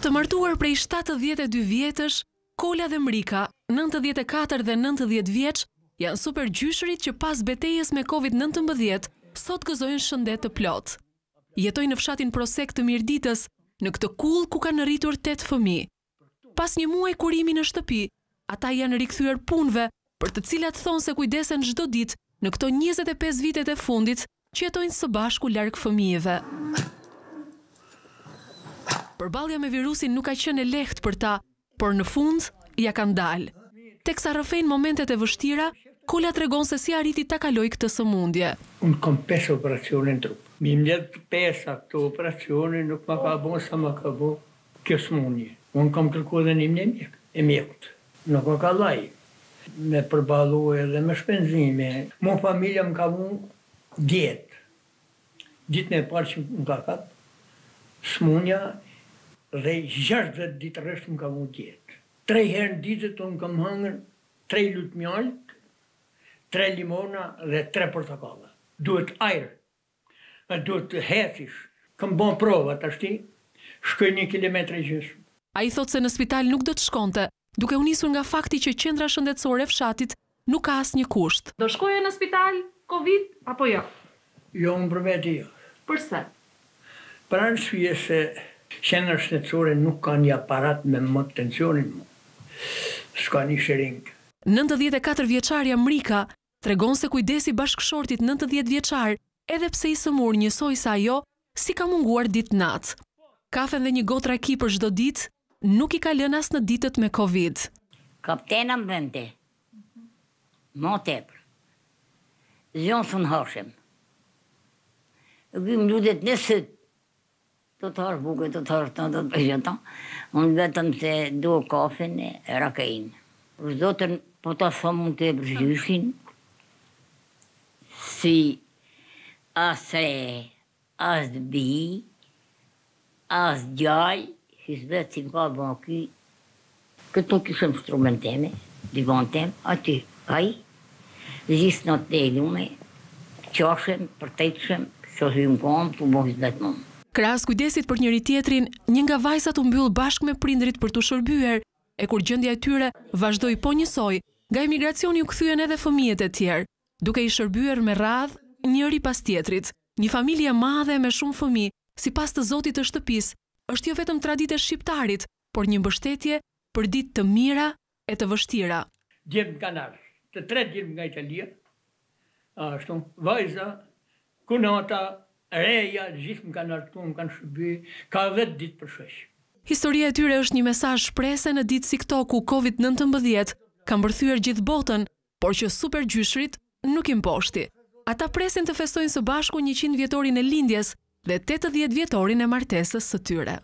Të martuar prej 72 vjetësh, Kola dhe Mrika, 94 dhe 90 vjeç, janë super gjyshërit që pas betejes me COVID-19, sot gëzojnë shëndet të plot. Jetoj në fshatin prosek të mirë ditës, në këtë kull ku kanë rritur 8 fëmi. Pas një muaj kurimi në shtëpi, ata janë rikëthyër punve, për të cilat thonë se kujdesen gjdo dit në këto 25 vitet e fundit që jetojnë së bashku larkë fëmijëve. Përbalja me virusin nuk ka qene leht për ta, por në fund, ja kanë dal. Tek sa rëfejnë momentet e vështira, kolla të regonë se si arriti ta kaloj këtë së mundje. Unë kom pesë operacionin në trupë. Mi më dhe pesë atë operacionin nuk më ka bon sa më ka bon kjo mundje. Unë kom kërku edhe një mjekë, e mjekët. Nuk më ka lajë. me përbalu e dhe me shpenzime. Mon familja më ka mu djetë. Gjitë me parë që më ka katë, smunja dhe 60 ditë rësht më kam u tjetë. Tre herë ditët unë kam hangër tre lutë mjallët, tre limona dhe tre portakalla. Duhet ajrë, duhet të hesish. kam bon provë, të ashti, shkoj një kilometre gjithë. A i thotë se në spital nuk do të shkonte, duke unisur nga fakti që qendra shëndetësore e fshatit nuk ka asë një kusht. Do shkoj e në spital, Covid, apo jo? Jo, më përmeti jo. Përse? Pra anë se... Shenër shtetësore nuk ka një aparat me më tensionin më. Shka një shërinkë. 94 vjeqarja Mrika tregon se kujdesi bashkëshortit 90 vjeqar edhe pse i sëmur njësoj sa jo si ka munguar ditë natë. Kafe dhe një gotra ki për shdo ditë nuk i ka lënas në ditët me Covid. Kaptena më vende, më tepër, zionë së në hashem, gëmë në sëtë, të tharë buke, të tharë të të të të të të të të të të të të të të të të Po të thë mund të e përgjyshin, si asë e, asë dë bi, asë gjaj, që së vetë si më ka bënë këj, këtë nuk ishëm shtrumën të eme, dy bënë të aty, aji, dhe gjithë në të delume, qashem, përtejtëshem, përtejtëshëm, që ashtë ju më të bënë së vetë Kras kujdesit për njëri tjetrin, një nga vajzat u mbyll bashkë me prindrit për të shërbyer, e kur gjendja e tyre vazhdoi po njësoj, nga emigracioni u kthyen edhe fëmijët e tjerë, duke i shërbyer me radh njëri pas tjetrit. Një familje madhe me shumë fëmijë, sipas të Zotit të shtëpisë, është jo vetëm traditë shqiptarit, por një mbështetje për ditë të mira e të vështira. Djem kanar, të tretë djem nga Italia, ashtu, vajza, kunata, reja, gjithë më kanë artu, më kanë shëby, ka vetë ditë për shëshë. Historia e tyre është një mesaj shprese në ditë si këto ku COVID-19 kam bërthyër gjithë botën, por që super gjyshrit nuk im poshti. Ata presin të festojnë së bashku 100 vjetorin e lindjes dhe 80 vjetorin e martesës së tyre.